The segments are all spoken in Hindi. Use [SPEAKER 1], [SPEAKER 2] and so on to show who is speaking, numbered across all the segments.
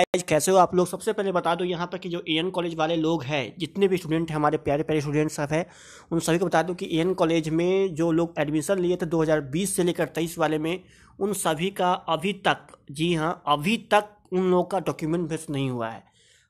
[SPEAKER 1] गाइज कैसे हो आप लोग सबसे पहले बता दो यहाँ पर कि जो एन कॉलेज वाले लोग हैं जितने भी स्टूडेंट हैं हमारे प्यारे प्यारे स्टूडेंट सब हैं उन सभी को बता दो कि एन कॉलेज में जो लोग एडमिशन लिए थे 2020 से लेकर तेईस वाले में उन सभी का अभी तक जी हाँ अभी तक उन लोगों का डॉक्यूमेंट भेज नहीं हुआ है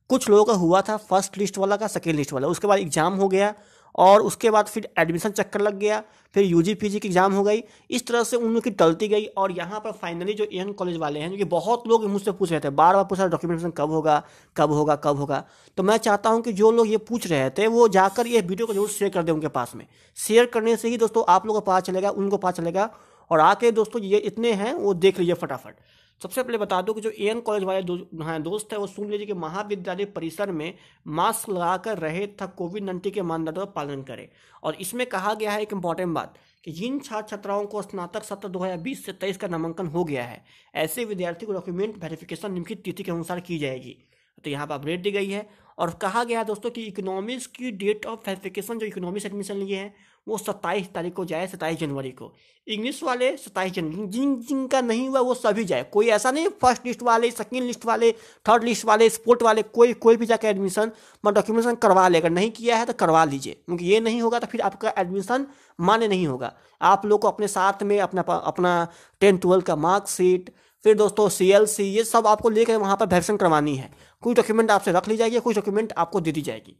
[SPEAKER 1] कुछ लोगों का हुआ था फर्स्ट लिस्ट वाला का सेकेंड लिस्ट वाला उसके बाद एग्ज़ाम हो गया और उसके बाद फिर एडमिशन चक्कर लग गया फिर यू जी पी जी की एग्ज़ाम हो गई इस तरह से उन लोग की टलती गई और यहाँ पर फाइनली जो एन कॉलेज वाले हैं जो कि बहुत लोग मुझसे पूछ रहे थे बार बार पूछ रहे डॉक्यूमेंटेशन कब होगा कब होगा कब होगा तो मैं चाहता हूँ कि जो लोग ये पूछ रहे थे वो जाकर ये वीडियो को जरूर शेयर कर दें उनके पास में शेयर करने से ही दोस्तों आप लोगों को पता चलेगा उनको पता चलेगा और आके दोस्तों ये इतने हैं वो देख लीजिए फटाफट सबसे पहले बता दूं कि जो ए एन कॉलेज वाले दो, हाँ दोस्त है वो सुन लीजिए कि महाविद्यालय परिसर में मास्क लगाकर रहे तथा कोविड नाइन्टीन के मानदंड का पालन करें और इसमें कहा गया है एक इम्पॉर्टेंट बात कि जिन छात्र छात्राओं को स्नातक सत्र 2020 से तेईस का नामांकन हो गया है ऐसे विद्यार्थी को डॉक्यूमेंट वेरिफिकेशन निम्नलिखित तिथि के अनुसार की जाएगी तो यहाँ पर अपडेट दी गई है और कहा गया है दोस्तों कि इकोनॉमिक्स की डेट ऑफ वेरिफिकेशन जो इकोनॉमिक्स एडमिशन लिए हैं वो सत्ताईस तारीख को जाए सत्ताईस जनवरी को इंग्लिश वाले सत्ताईस जनवरी जिन जिनका नहीं हुआ वो सभी जाए कोई ऐसा नहीं फर्स्ट लिस्ट वाले सेकेंड लिस्ट वाले थर्ड लिस्ट वाले स्पोर्ट वाले कोई कोई भी जाकर एडमिशन मैं डॉक्यूमेंटेशन करवा ले अगर नहीं किया है तो करवा लीजिए क्योंकि ये नहीं होगा तो फिर आपका एडमिशन मान्य नहीं होगा आप लोग को अपने साथ में अपना अपना टेंथ ट्वेल्थ का मार्कशीट फिर दोस्तों सी एल सी ये सब आपको लेकर वहाँ पर वैक्सीन करवानी है कुछ डॉक्यूमेंट आपसे रख ली जाएगी कुछ डॉक्यूमेंट आपको दे दी जाएगी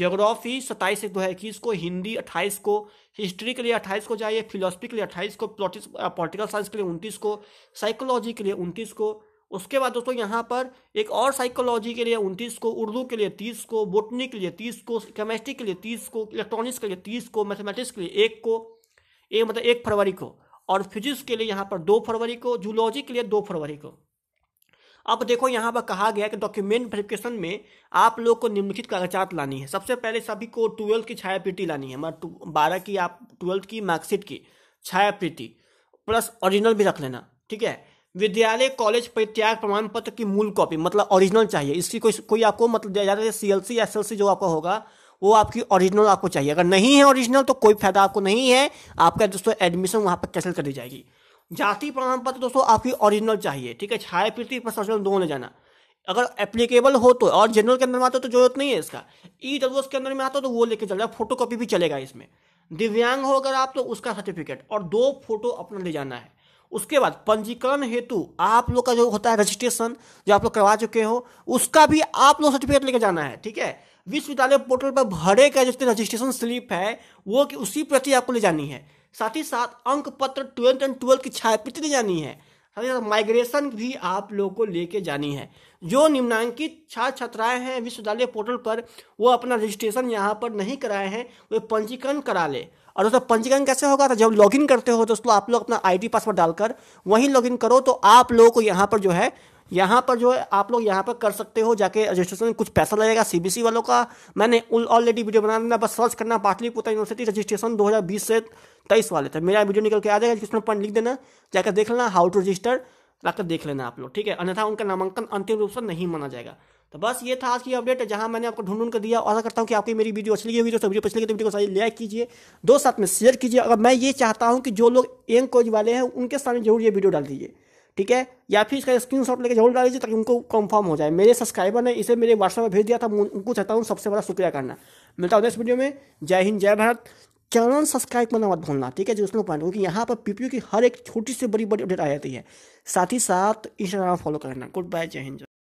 [SPEAKER 1] जोग्राफी सत्ताईस एक दो हज़ार इक्कीस को हिंदी अट्ठाईस को हिस्ट्री के लिए अट्ठाईस को जाइए फिलोसफी के लिए अट्ठाईस को पॉलिटिक्स पॉलिटिकल साइंस के लिए उनतीस को साइकोलॉजी के लिए उनतीस को उसके बाद दोस्तों यहाँ पर एक और साइकोलॉजी के लिए उनतीस को उर्दू के लिए तीस को बोटनी के लिए तीस को केमिस्ट्री के लिए तीस को इलेक्ट्रॉनिक्स के लिए तीस को मैथमेटिक्स के लिए एक को एक मतलब एक फरवरी को और फिजिक्स के लिए यहाँ पर दो फरवरी को जूलॉजी के लिए दो फरवरी को अब देखो यहाँ पर कहा गया कि डॉक्यूमेंट वेरिफिकेशन में आप लोग को निम्नलिखित कागजात लानी है सबसे पहले सभी को ट्वेल्थ की छाया लानी है मतलब बारह की आप ट्वेल्थ की मार्कशीट की छाया प्लस ओरिजिनल भी रख लेना ठीक है विद्यालय कॉलेज परित्याग प्रमाण पत्र की मूल कॉपी मतलब ओरिजिनल चाहिए इसकी कोई कोई आपको मतलब C L C S L C जो आपका होगा वो आपकी ओरिजिनल आपको चाहिए अगर नहीं है ओरिजिनल तो कोई फायदा आपको नहीं है आपका दोस्तों एडमिशन वहाँ पर कैंसिल कर दी जाएगी जाति प्रमाण पत्र दोस्तों आपकी ओरिजिनल चाहिए ठीक है छाया प्रति पर दोनों दो जाना अगर एप्लीकेबल हो तो और जनरल के अंदर में आता तो जरूरत नहीं है इसका ई डब्ल्यू के अंदर में आता तो वो लेके चल जाए फोटो कॉपी भी चलेगा इसमें दिव्यांग हो अगर आप तो उसका सर्टिफिकेट और दो फोटो अपना ले जाना है उसके बाद पंजीकरण हेतु आप लोग का जो होता है रजिस्ट्रेशन जो आप लोग करवा चुके हो उसका भी आप लोग सर्टिफिकेट लेके जाना है ठीक है विश्वविद्यालय पोर्टल पर भरे गए जितने रजिस्ट्रेशन स्लिप है वो कि उसी प्रति आपको ले जानी है साथ ही साथ अंक पत्र ट्वेल्थ एंड ट्वेल्थ की छायाप्रति ले जानी है साथ ही साथ माइग्रेशन भी आप लोगों को लेके जानी है जो निम्नांकित छात्र छात्राएं हैं विश्वविद्यालय पोर्टल पर वो अपना रजिस्ट्रेशन यहाँ पर नहीं कराए हैं वे पंजीकरण करा ले और दोस्तों पंजीकरण कैसे होगा तो जब लॉगिन करते हो दोस्तों आप लोग अपना आईडी पासवर्ड डालकर वहीं लॉगिन करो तो आप लोगों को यहाँ पर जो है यहाँ पर जो है आप लोग यहाँ पर कर सकते हो जाके रजिस्ट्रेशन कुछ पैसा लगेगा सीबीसी वालों का मैंने ऑलरेडी वीडियो बना देना बस सर्च करना पाटलिपुत्र यूनिवर्सिटी रजिस्ट्रेशन 2020 से तेईस वाले थे मेरा वीडियो निकल के आ जाएगा जिसमें पॉइंट लिख देना जाकर देख लेना हाउ टू रजिस्टर जाकर देख लेना आप लोग ठीक है अन्यथा उनका नामांकन अंतिम रूप से नहीं माना जाएगा तो बस ये था आज की अपडेट जहां मैंने आपको ढूंढ ढूंढ कर दिया आशा करता हूँ कि आपकी मेरी वीडियो अच्छी लगी होगी तो वीडियो अच्छी तो वीडियो को सारी लाइक कीजिए दो साथ में शेयर कीजिए अगर मैं ये चाहता हूँ कि जो लोग एम कोच वाले हैं उनके सामने जरूर ये वीडियो डाल दीजिए ठीक है या फिर इसका स्क्रीन शॉट लेकर जरूर डाल दीजिए ताकि उनको कंफर्म हो जाए मेरे सब्सक्राइबर ने इसे मेरे व्हाट्सएप पर भेज दिया था उनको चाहता हूँ सबसे बड़ा शुक्रिया करना मिलता हूँ नेक्स्ट वीडियो में जय हिंद जय भारत चैनल सब्सक्राइब करना मत भूलना ठीक है जो उसमें पॉइंट क्योंकि यहाँ पर पीपीओ की हर एक छोटी से बड़ी बड़ी अपडेट आ जाती है साथ ही साथ इंस्टाग्राम फॉलो करना गुड बाय जय हिंद